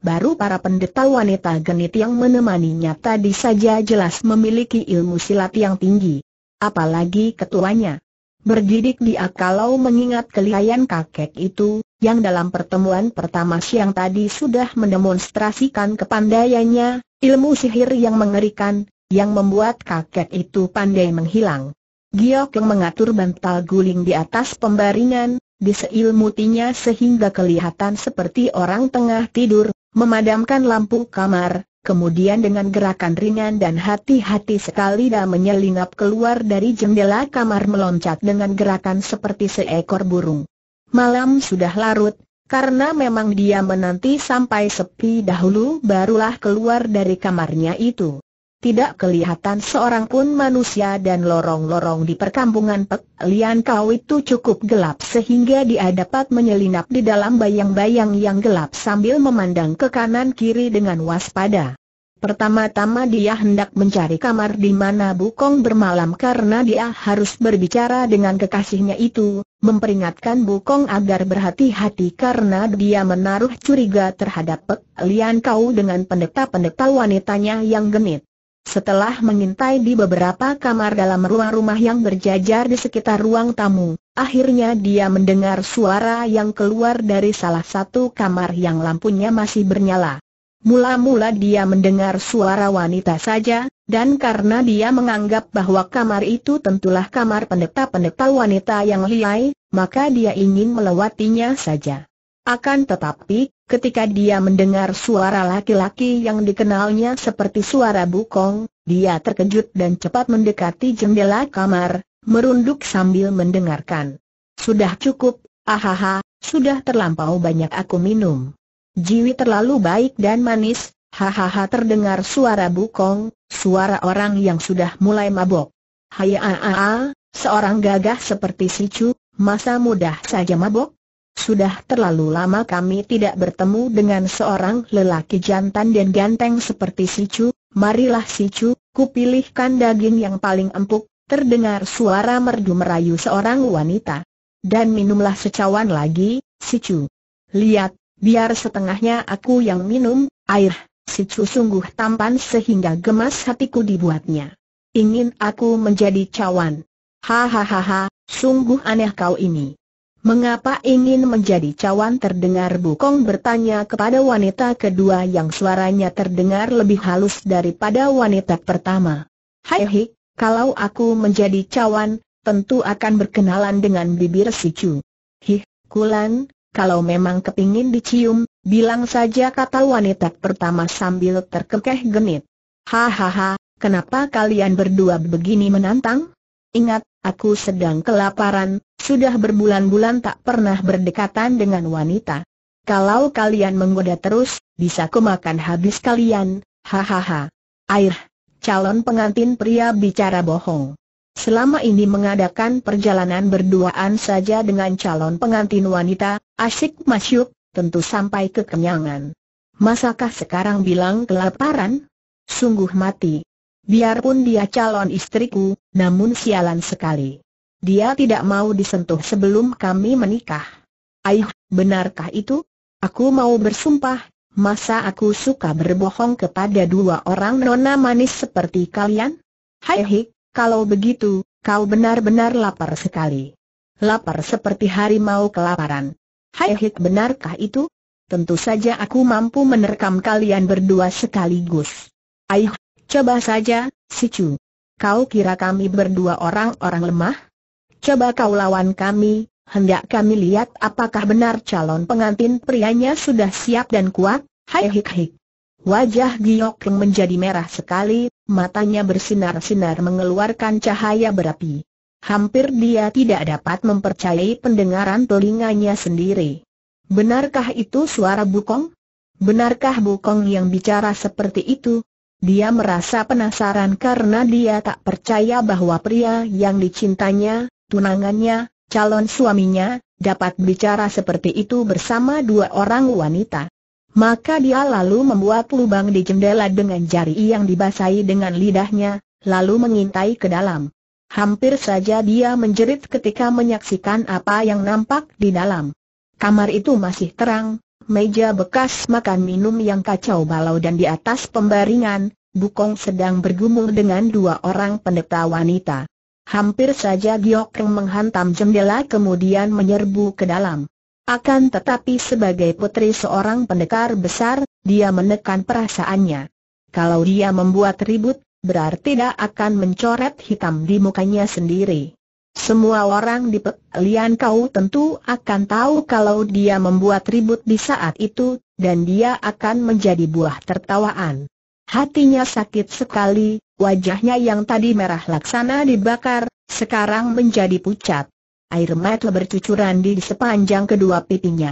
Speaker 1: Baru para pendeta wanita genit yang menemaninya tadi saja jelas memiliki ilmu silat yang tinggi. Apalagi ketuanya. Berdidik dia kalau mengingat kelihayan kakek itu, yang dalam pertemuan pertama siang tadi sudah mendemonstrasikan kepandaiannya, ilmu sihir yang mengerikan, yang membuat kakek itu pandai menghilang. Giok yang mengatur bantal guling di atas pembaringan, diseilmutinya sehingga kelihatan seperti orang tengah tidur, memadamkan lampu kamar, Kemudian dengan gerakan ringan dan hati-hati sekali dia menyelinap keluar dari jendela kamar meloncat dengan gerakan seperti seekor burung malam sudah larut, karena memang dia menanti sampai sepi dahulu barulah keluar dari kamarnya itu. Tidak kelihatan seorang pun manusia dan lorong-lorong di perkampungan Pek Lian Kau itu cukup gelap sehingga dia dapat menyelinap di dalam bayang-bayang yang gelap sambil memandang ke kanan kiri dengan waspada. Pertama-tama dia hendak mencari kamar di mana Bukong bermalam karena dia harus berbicara dengan kekasihnya itu, memperingatkan Bukong agar berhati-hati karena dia menaruh curiga terhadap Pek Lian Kau dengan pendeta-pendeta wanitanya yang genit. Setelah mengintai di beberapa kamar dalam ruang rumah yang berjajar di sekitar ruang tamu, akhirnya dia mendengar suara yang keluar dari salah satu kamar yang lampunya masih bernyala. Mula-mula dia mendengar suara wanita saja, dan karena dia menganggap bahwa kamar itu tentulah kamar pendeta-pendeta wanita yang liai, maka dia ingin melewatinya saja. Akan tetapi, ketika dia mendengar suara laki-laki yang dikenalnya seperti suara bukong, dia terkejut dan cepat mendekati jendela kamar, merunduk sambil mendengarkan. Sudah cukup, ahaha, sudah terlampau banyak aku minum. Jiwi terlalu baik dan manis, hahaha terdengar suara bukong, suara orang yang sudah mulai mabok. Hayaa, ah, ah, ah, seorang gagah seperti si Chu, masa mudah saja mabok? Sudah terlalu lama kami tidak bertemu dengan seorang lelaki jantan dan ganteng seperti si Chu, marilah si Chu, kupilihkan daging yang paling empuk, terdengar suara merdu merayu seorang wanita. Dan minumlah secawan lagi, si Chu. Lihat, biar setengahnya aku yang minum, air, si Chu sungguh tampan sehingga gemas hatiku dibuatnya. Ingin aku menjadi cawan. Hahaha, sungguh aneh kau ini. Mengapa ingin menjadi cawan terdengar Bukong bertanya kepada wanita kedua yang suaranya terdengar lebih halus daripada wanita pertama. Hai hei, kalau aku menjadi cawan, tentu akan berkenalan dengan bibir si Chu. Hih, Kulan, kalau memang kepingin dicium, bilang saja kata wanita pertama sambil terkekeh genit. Hahaha, kenapa kalian berdua begini menantang? Ingat, aku sedang kelaparan, sudah berbulan-bulan tak pernah berdekatan dengan wanita. Kalau kalian menggoda terus, bisa kumakan habis kalian, hahaha. Air, calon pengantin pria bicara bohong. Selama ini mengadakan perjalanan berduaan saja dengan calon pengantin wanita, asyik masyuk, tentu sampai kekenyangan. Masakah sekarang bilang kelaparan? Sungguh mati. Biarpun dia calon istriku, namun sialan sekali. Dia tidak mau disentuh sebelum kami menikah. Aih, benarkah itu? Aku mau bersumpah, masa aku suka berbohong kepada dua orang nona manis seperti kalian? Hai hik, kalau begitu, kau benar-benar lapar sekali. Lapar seperti harimau kelaparan. Hai hik benarkah itu? Tentu saja aku mampu menerkam kalian berdua sekaligus. Aih, coba saja, si Chu. Kau kira kami berdua orang-orang lemah? Coba kau lawan kami, hendak kami lihat apakah benar calon pengantin prianya sudah siap dan kuat, hai hik hik. Wajah Giok Giokeng menjadi merah sekali, matanya bersinar-sinar mengeluarkan cahaya berapi. Hampir dia tidak dapat mempercayai pendengaran telinganya sendiri. Benarkah itu suara Bukong? Benarkah Bukong yang bicara seperti itu? Dia merasa penasaran karena dia tak percaya bahwa pria yang dicintanya, tunangannya, calon suaminya, dapat bicara seperti itu bersama dua orang wanita. Maka dia lalu membuat lubang di jendela dengan jari yang dibasahi dengan lidahnya, lalu mengintai ke dalam. Hampir saja dia menjerit ketika menyaksikan apa yang nampak di dalam. Kamar itu masih terang, meja bekas makan minum yang kacau balau dan di atas pembaringan, Bukong sedang bergumul dengan dua orang pendeta wanita. Hampir saja Giokeng menghantam jendela kemudian menyerbu ke dalam. Akan tetapi sebagai putri seorang pendekar besar, dia menekan perasaannya. Kalau dia membuat ribut, berarti dia akan mencoret hitam di mukanya sendiri. Semua orang di pelian kau tentu akan tahu kalau dia membuat ribut di saat itu, dan dia akan menjadi buah tertawaan. Hatinya sakit sekali, wajahnya yang tadi merah laksana dibakar, sekarang menjadi pucat air mata bercucuran di sepanjang kedua pipinya.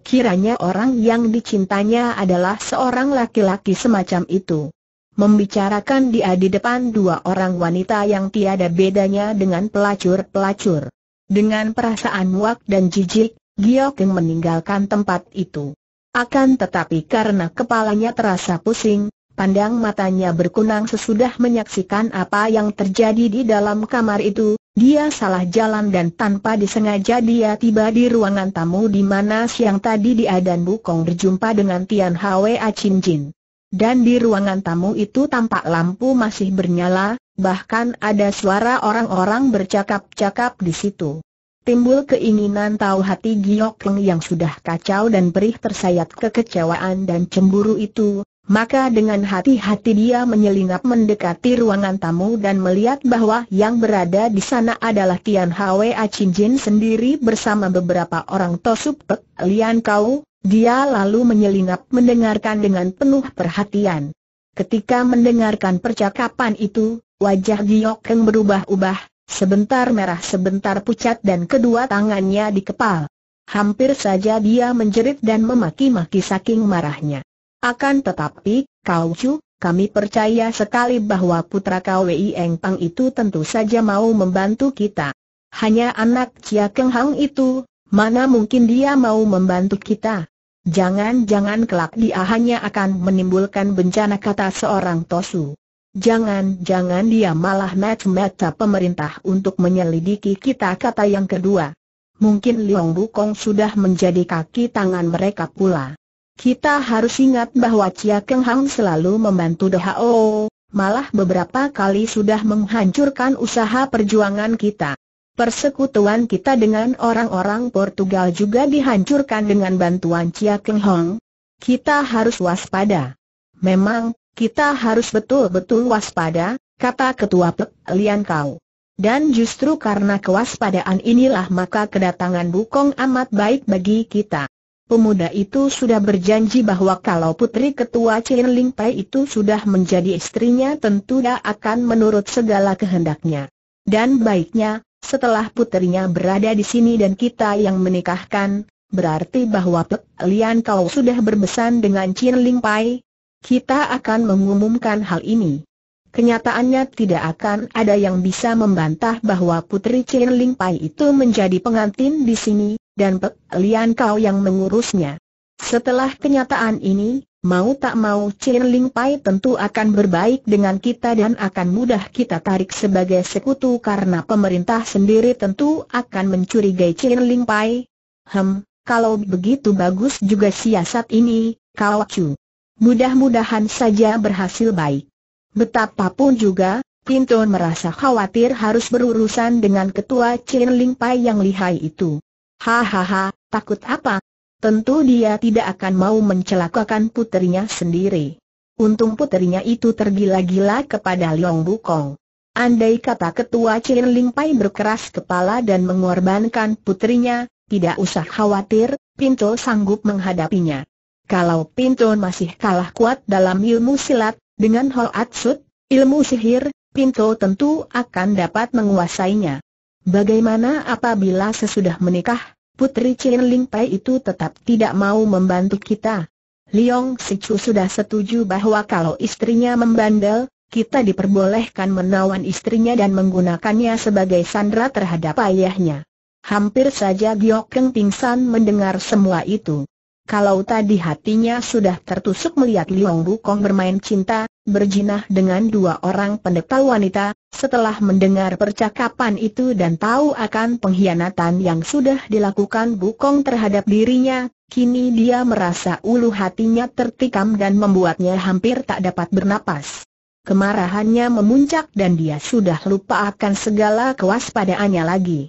Speaker 1: Kiranya orang yang dicintanya adalah seorang laki-laki semacam itu. Membicarakan dia di depan dua orang wanita yang tiada bedanya dengan pelacur-pelacur. Dengan perasaan muak dan jijik, Giokeng meninggalkan tempat itu. Akan tetapi karena kepalanya terasa pusing, pandang matanya berkunang sesudah menyaksikan apa yang terjadi di dalam kamar itu, dia salah jalan dan tanpa disengaja dia tiba di ruangan tamu di mana siang tadi dia dan Bukong berjumpa dengan Tian Hwa Chin Jin. Dan di ruangan tamu itu tampak lampu masih bernyala, bahkan ada suara orang-orang bercakap-cakap di situ. Timbul keinginan tahu hati Giok Leng yang sudah kacau dan perih tersayat kekecewaan dan cemburu itu, maka dengan hati-hati dia menyelinap mendekati ruangan tamu dan melihat bahwa yang berada di sana adalah Tian Hwa Jin sendiri bersama beberapa orang Tosup Pek Lian Kau, dia lalu menyelinap mendengarkan dengan penuh perhatian. Ketika mendengarkan percakapan itu, wajah Giok Keng berubah-ubah, sebentar merah sebentar pucat dan kedua tangannya dikepal. Hampir saja dia menjerit dan memaki-maki saking marahnya. Akan tetapi, Kau Chu, kami percaya sekali bahwa putra Kau Wei Eng Pang itu tentu saja mau membantu kita. Hanya anak Cia Keng Hang itu, mana mungkin dia mau membantu kita? Jangan-jangan kelak dia hanya akan menimbulkan bencana kata seorang Tosu. Jangan-jangan dia malah match mata pemerintah untuk menyelidiki kita kata yang kedua. Mungkin Liong Bukong sudah menjadi kaki tangan mereka pula. Kita harus ingat bahwa Chia Keng Hang selalu membantu DHO, malah beberapa kali sudah menghancurkan usaha perjuangan kita. Persekutuan kita dengan orang-orang Portugal juga dihancurkan dengan bantuan Chia Keng Hong. Kita harus waspada. Memang, kita harus betul-betul waspada, kata Ketua Pek Lian Kau. Dan justru karena kewaspadaan inilah maka kedatangan Bukong amat baik bagi kita pemuda itu sudah berjanji bahwa kalau putri ketua Chen Ling Pai itu sudah menjadi istrinya tentu dia akan menurut segala kehendaknya. Dan baiknya, setelah putrinya berada di sini dan kita yang menikahkan, berarti bahwa Pek Lian kau sudah berbesan dengan Chen Ling Pai. Kita akan mengumumkan hal ini. Kenyataannya tidak akan ada yang bisa membantah bahwa Putri Chen Ling Pai itu menjadi pengantin di sini, dan Pek Lian Kau yang mengurusnya. Setelah kenyataan ini, mau tak mau Chin Ling Pai tentu akan berbaik dengan kita dan akan mudah kita tarik sebagai sekutu karena pemerintah sendiri tentu akan mencurigai Chin Ling Pai. Hem, kalau begitu bagus juga siasat ini, Kau Chu. Mudah-mudahan saja berhasil baik. Betapapun juga, Pinton merasa khawatir harus berurusan dengan ketua Chin Ling Pai yang lihai itu. Hahaha, takut apa? Tentu dia tidak akan mau mencelakakan puterinya sendiri. Untung puterinya itu tergila-gila kepada Liong Bukong. Andai kata ketua Ling Pai berkeras kepala dan mengorbankan putrinya, tidak usah khawatir, Pinto sanggup menghadapinya. Kalau Pinto masih kalah kuat dalam ilmu silat, dengan Hoat Sut, ilmu sihir, Pinto tentu akan dapat menguasainya. Bagaimana apabila sesudah menikah, putri Chin Ling Pai itu tetap tidak mau membantu kita? Liong Sichu sudah setuju bahwa kalau istrinya membandel, kita diperbolehkan menawan istrinya dan menggunakannya sebagai sandra terhadap ayahnya. Hampir saja Giok pingsan mendengar semua itu. Kalau tadi hatinya sudah tertusuk melihat Liong Bukong bermain cinta, berjinah dengan dua orang pendeta wanita, setelah mendengar percakapan itu dan tahu akan pengkhianatan yang sudah dilakukan Bukong terhadap dirinya, kini dia merasa ulu hatinya tertikam dan membuatnya hampir tak dapat bernapas. Kemarahannya memuncak dan dia sudah lupa akan segala kewaspadaannya lagi.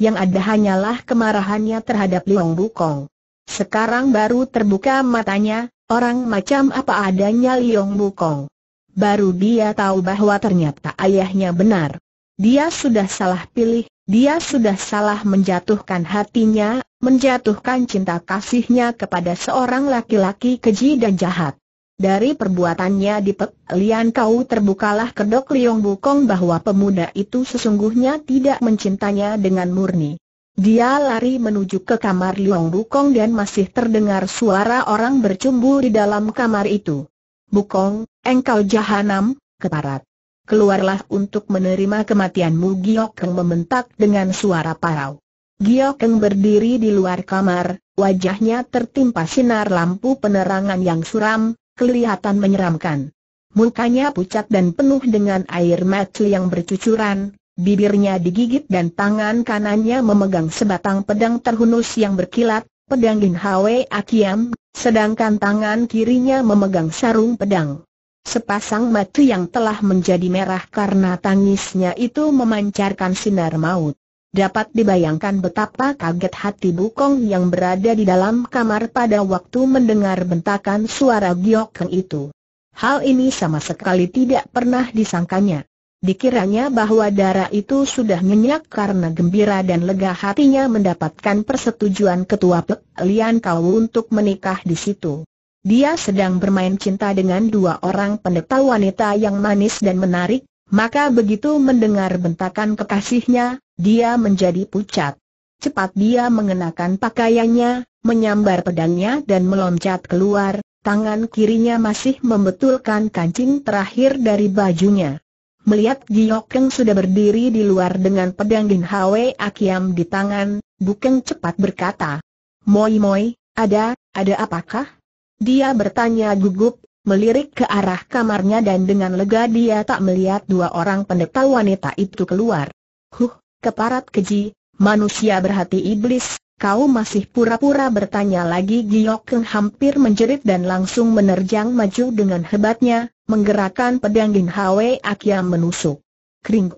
Speaker 1: Yang ada hanyalah kemarahannya terhadap Liong Bukong. Sekarang baru terbuka matanya, orang macam apa adanya Liong Bukong baru dia tahu bahwa ternyata ayahnya benar. Dia sudah salah pilih, dia sudah salah menjatuhkan hatinya, menjatuhkan cinta kasihnya kepada seorang laki-laki keji dan jahat. Dari perbuatannya di Pek Lian Kau terbukalah kedok Liong Bukong bahwa pemuda itu sesungguhnya tidak mencintanya dengan murni. Dia lari menuju ke kamar Liong Bukong dan masih terdengar suara orang bercumbu di dalam kamar itu. Bukong, engkau jahanam, keparat. Keluarlah untuk menerima kematianmu Giokeng membentak dengan suara parau. Giokeng berdiri di luar kamar, wajahnya tertimpa sinar lampu penerangan yang suram, kelihatan menyeramkan. Mukanya pucat dan penuh dengan air mata yang bercucuran, bibirnya digigit dan tangan kanannya memegang sebatang pedang terhunus yang berkilat, pedang Lin Hwe Akiam, sedangkan tangan kirinya memegang sarung pedang. Sepasang mata yang telah menjadi merah karena tangisnya itu memancarkan sinar maut. Dapat dibayangkan betapa kaget hati Bukong yang berada di dalam kamar pada waktu mendengar bentakan suara Giok Keng itu. Hal ini sama sekali tidak pernah disangkanya. Dikiranya bahwa darah itu sudah nyenyak karena gembira dan lega hatinya mendapatkan persetujuan ketua Pek Lian Kau untuk menikah di situ. Dia sedang bermain cinta dengan dua orang pendeta wanita yang manis dan menarik, maka begitu mendengar bentakan kekasihnya, dia menjadi pucat. Cepat dia mengenakan pakaiannya, menyambar pedangnya dan meloncat keluar, tangan kirinya masih membetulkan kancing terakhir dari bajunya. Melihat Giok Keng sudah berdiri di luar dengan pedang Din Hwe Akiam di tangan, Bukeng cepat berkata. Moi moi, ada, ada apakah? Dia bertanya gugup, melirik ke arah kamarnya dan dengan lega dia tak melihat dua orang pendeta wanita itu keluar. Huh, keparat keji, manusia berhati iblis, Kau masih pura-pura bertanya lagi Giyok Keng hampir menjerit dan langsung menerjang maju dengan hebatnya, menggerakkan pedang Gin Hwe yang menusuk. Kring.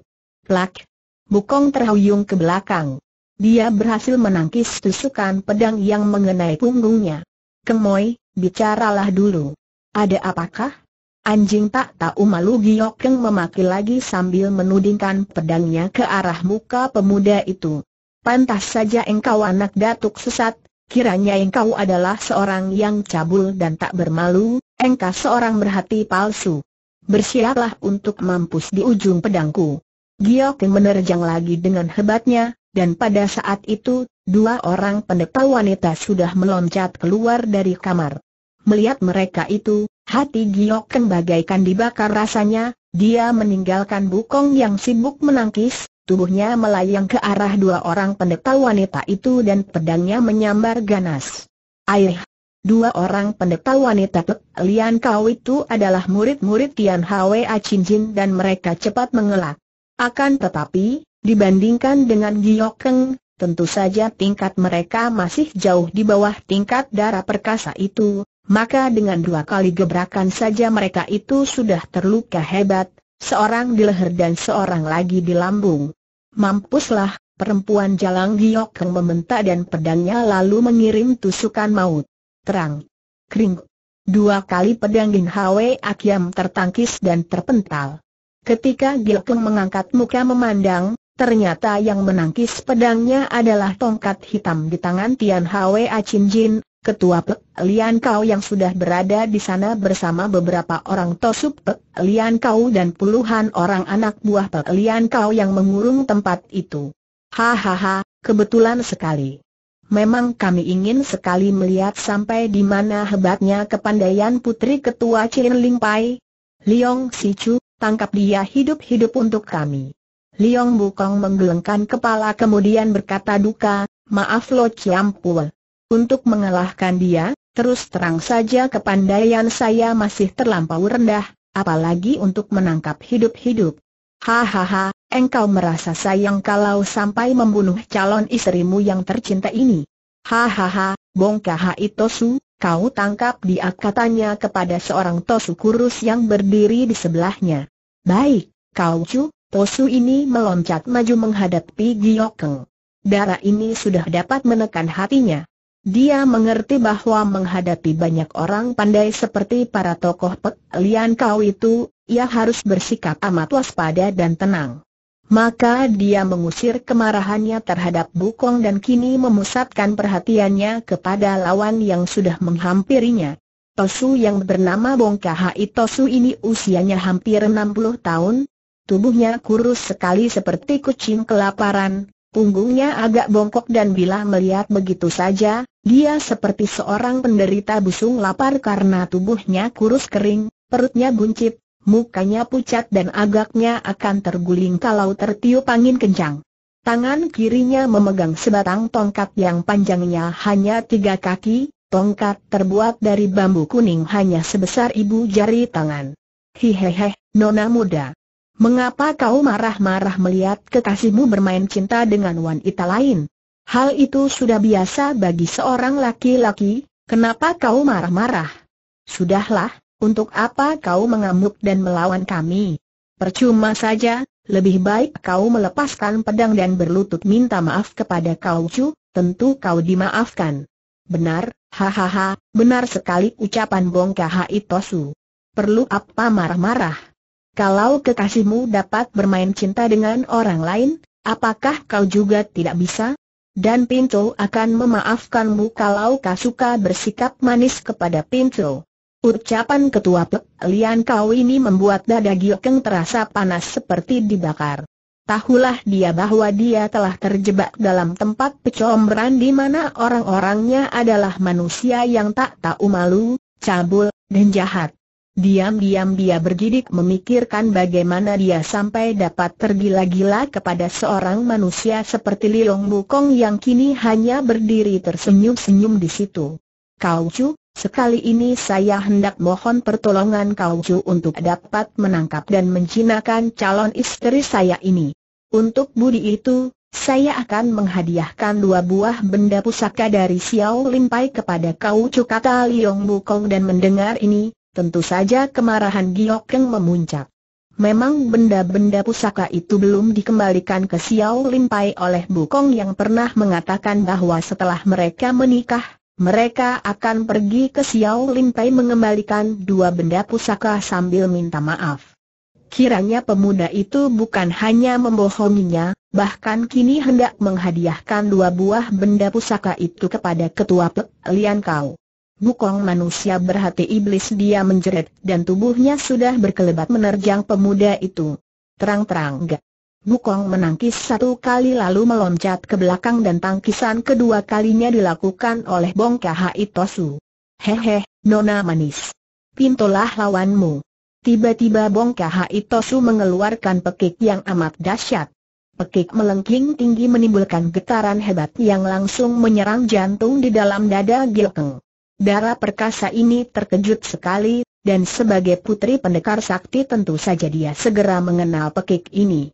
Speaker 1: Plak. Bukong terhuyung ke belakang. Dia berhasil menangkis tusukan pedang yang mengenai punggungnya. Kemoy, bicaralah dulu. Ada apakah? Anjing tak tahu malu Giyok Keng memaki lagi sambil menudingkan pedangnya ke arah muka pemuda itu. Pantas saja engkau anak datuk sesat, kiranya engkau adalah seorang yang cabul dan tak bermalu, engkau seorang berhati palsu. Bersiaplah untuk mampus di ujung pedangku. Giok menerjang lagi dengan hebatnya, dan pada saat itu, dua orang pendeta wanita sudah meloncat keluar dari kamar. Melihat mereka itu, hati Giok bagaikan dibakar rasanya, dia meninggalkan Bukong yang sibuk menangkis, tubuhnya melayang ke arah dua orang pendeta wanita itu dan pedangnya menyambar ganas. Ayah, Dua orang pendeta wanita Pek Lian Kau itu adalah murid-murid Tian Hwa Jin dan mereka cepat mengelak. Akan tetapi, dibandingkan dengan Giyok Keng, tentu saja tingkat mereka masih jauh di bawah tingkat darah perkasa itu, maka dengan dua kali gebrakan saja mereka itu sudah terluka hebat, seorang di leher dan seorang lagi di lambung. Mampuslah, perempuan Jalang Giok yang membentak dan pedangnya lalu mengirim tusukan maut. Terang. kering. Dua kali pedang Gin Hwe Akiam tertangkis dan terpental. Ketika Gilkeng mengangkat muka memandang, ternyata yang menangkis pedangnya adalah tongkat hitam di tangan Tian Hwe Achin Jin, Ketua Pe Lian Kau yang sudah berada di sana bersama beberapa orang Tosup Pe Lian Kau dan puluhan orang anak buah Pe Lian Kau yang mengurung tempat itu. Hahaha, kebetulan sekali. Memang kami ingin sekali melihat sampai di mana hebatnya kepandaian putri ketua Chin Ling Pai. Liong Sichu, tangkap dia hidup-hidup untuk kami. Liong Bukong menggelengkan kepala kemudian berkata duka, maaf Lo Chiam Pua. Untuk mengalahkan dia, terus terang saja kepandaian saya masih terlampau rendah, apalagi untuk menangkap hidup-hidup. Hahaha, engkau merasa sayang kalau sampai membunuh calon istrimu yang tercinta ini. Hahaha, bongkah su, kau tangkap dia katanya kepada seorang Tosu kurus yang berdiri di sebelahnya. Baik, kau cu, Tosu ini meloncat maju menghadapi Giokeng. Darah ini sudah dapat menekan hatinya. Dia mengerti bahwa menghadapi banyak orang pandai seperti para tokoh Pek Lian Kau itu, ia harus bersikap amat waspada dan tenang. Maka dia mengusir kemarahannya terhadap Bukong dan kini memusatkan perhatiannya kepada lawan yang sudah menghampirinya. Tosu yang bernama Bongkahai Tosu ini usianya hampir 60 tahun, tubuhnya kurus sekali seperti kucing kelaparan, Punggungnya agak bongkok dan bila melihat begitu saja, dia seperti seorang penderita busung lapar karena tubuhnya kurus kering, perutnya buncit, mukanya pucat dan agaknya akan terguling kalau tertiup angin kencang. Tangan kirinya memegang sebatang tongkat yang panjangnya hanya tiga kaki, tongkat terbuat dari bambu kuning hanya sebesar ibu jari tangan. Hehehe, nona muda. Mengapa kau marah-marah melihat kekasihmu bermain cinta dengan wanita lain? Hal itu sudah biasa bagi seorang laki-laki, kenapa kau marah-marah? Sudahlah, untuk apa kau mengamuk dan melawan kami? Percuma saja, lebih baik kau melepaskan pedang dan berlutut minta maaf kepada kau cu, tentu kau dimaafkan. Benar, hahaha, benar sekali ucapan bongkah Itosu. Perlu apa marah-marah? Kalau kekasihmu dapat bermain cinta dengan orang lain, apakah kau juga tidak bisa? Dan Pinto akan memaafkanmu kalau kau suka bersikap manis kepada Pinto. Ucapan ketua Pek Lian Kau ini membuat dada Giokeng terasa panas seperti dibakar. Tahulah dia bahwa dia telah terjebak dalam tempat pecombran di mana orang-orangnya adalah manusia yang tak tahu malu, cabul, dan jahat. Diam-diam dia bergidik memikirkan bagaimana dia sampai dapat tergila-gila kepada seorang manusia seperti Lilong Bukong yang kini hanya berdiri tersenyum-senyum di situ. Kau Chu, sekali ini saya hendak mohon pertolongan Kau Chu untuk dapat menangkap dan menjinakkan calon istri saya ini. Untuk budi itu, saya akan menghadiahkan dua buah benda pusaka dari Xiao Limpai kepada Kau Chu kata Liong Bukong dan mendengar ini, Tentu saja kemarahan Giok Keng memuncak. Memang benda-benda pusaka itu belum dikembalikan ke Xiao Limpai oleh Bukong yang pernah mengatakan bahwa setelah mereka menikah, mereka akan pergi ke Xiao Limpai mengembalikan dua benda pusaka sambil minta maaf. Kiranya pemuda itu bukan hanya membohonginya, bahkan kini hendak menghadiahkan dua buah benda pusaka itu kepada ketua Pek Lian Kau bukong manusia berhati iblis dia menjerit dan tubuhnya sudah berkelebat menerjang pemuda itu. Terang-terang gak. Bukong menangkis satu kali lalu meloncat ke belakang dan tangkisan kedua kalinya dilakukan oleh Bong Kahai Itosu. Hehe, nona manis. Pintolah lawanmu. Tiba-tiba Bong Kahai Itosu mengeluarkan pekik yang amat dahsyat. Pekik melengking tinggi menimbulkan getaran hebat yang langsung menyerang jantung di dalam dada Giokeng. Dara perkasa ini terkejut sekali, dan sebagai putri pendekar sakti tentu saja dia segera mengenal pekik ini.